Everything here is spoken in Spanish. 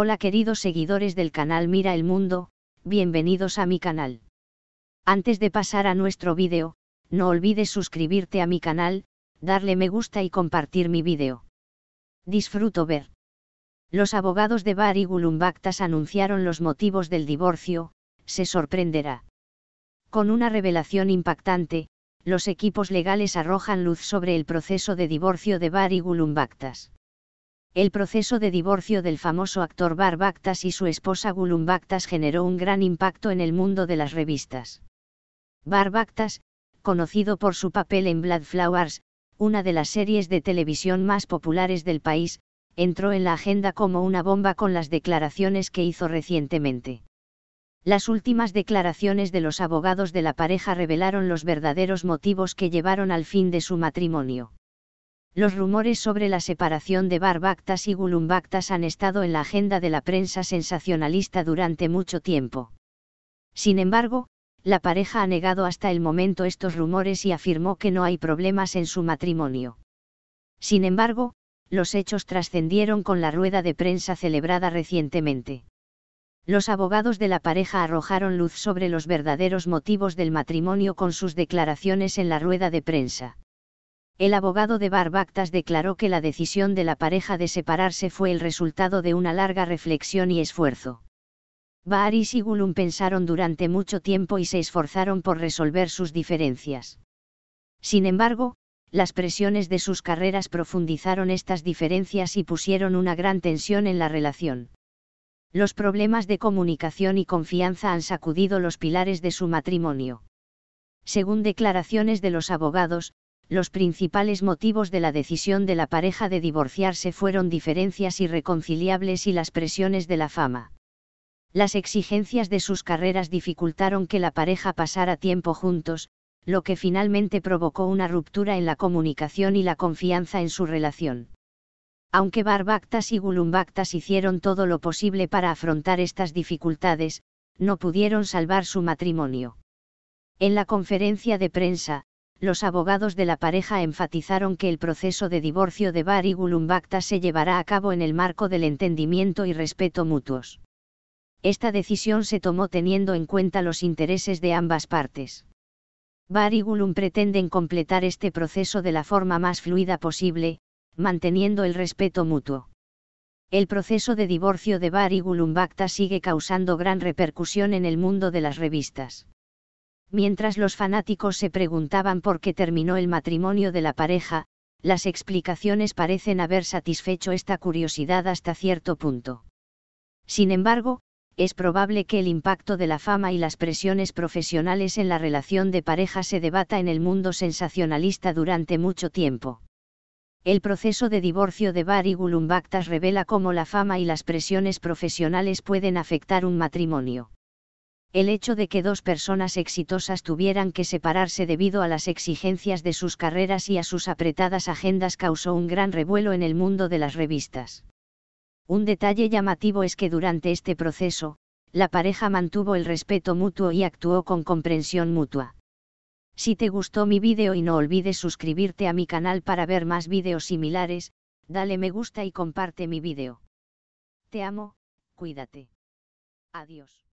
Hola queridos seguidores del canal Mira el Mundo, bienvenidos a mi canal. Antes de pasar a nuestro vídeo, no olvides suscribirte a mi canal, darle me gusta y compartir mi vídeo. Disfruto ver. Los abogados de Bari Gulumbactas anunciaron los motivos del divorcio, se sorprenderá. Con una revelación impactante, los equipos legales arrojan luz sobre el proceso de divorcio de Bari Gulumbactas. El proceso de divorcio del famoso actor Bar y su esposa Gulum generó un gran impacto en el mundo de las revistas. Bar conocido por su papel en Blood Flowers, una de las series de televisión más populares del país, entró en la agenda como una bomba con las declaraciones que hizo recientemente. Las últimas declaraciones de los abogados de la pareja revelaron los verdaderos motivos que llevaron al fin de su matrimonio. Los rumores sobre la separación de Barbactas y Gulumbactas han estado en la agenda de la prensa sensacionalista durante mucho tiempo. Sin embargo, la pareja ha negado hasta el momento estos rumores y afirmó que no hay problemas en su matrimonio. Sin embargo, los hechos trascendieron con la rueda de prensa celebrada recientemente. Los abogados de la pareja arrojaron luz sobre los verdaderos motivos del matrimonio con sus declaraciones en la rueda de prensa el abogado de Barbactas declaró que la decisión de la pareja de separarse fue el resultado de una larga reflexión y esfuerzo. Baris y Gulum pensaron durante mucho tiempo y se esforzaron por resolver sus diferencias. Sin embargo, las presiones de sus carreras profundizaron estas diferencias y pusieron una gran tensión en la relación. Los problemas de comunicación y confianza han sacudido los pilares de su matrimonio. Según declaraciones de los abogados, los principales motivos de la decisión de la pareja de divorciarse fueron diferencias irreconciliables y las presiones de la fama. Las exigencias de sus carreras dificultaron que la pareja pasara tiempo juntos, lo que finalmente provocó una ruptura en la comunicación y la confianza en su relación. Aunque Barbactas y Gulumbactas hicieron todo lo posible para afrontar estas dificultades, no pudieron salvar su matrimonio. En la conferencia de prensa, los abogados de la pareja enfatizaron que el proceso de divorcio de Bar y Gulumbacta se llevará a cabo en el marco del entendimiento y respeto mutuos. Esta decisión se tomó teniendo en cuenta los intereses de ambas partes. Bar y Gulum pretenden completar este proceso de la forma más fluida posible, manteniendo el respeto mutuo. El proceso de divorcio de Bar y Gulumbacta sigue causando gran repercusión en el mundo de las revistas. Mientras los fanáticos se preguntaban por qué terminó el matrimonio de la pareja, las explicaciones parecen haber satisfecho esta curiosidad hasta cierto punto. Sin embargo, es probable que el impacto de la fama y las presiones profesionales en la relación de pareja se debata en el mundo sensacionalista durante mucho tiempo. El proceso de divorcio de y Gulumbactas revela cómo la fama y las presiones profesionales pueden afectar un matrimonio el hecho de que dos personas exitosas tuvieran que separarse debido a las exigencias de sus carreras y a sus apretadas agendas causó un gran revuelo en el mundo de las revistas. Un detalle llamativo es que durante este proceso, la pareja mantuvo el respeto mutuo y actuó con comprensión mutua. Si te gustó mi vídeo y no olvides suscribirte a mi canal para ver más vídeos similares, dale me gusta y comparte mi vídeo. Te amo, cuídate. Adiós.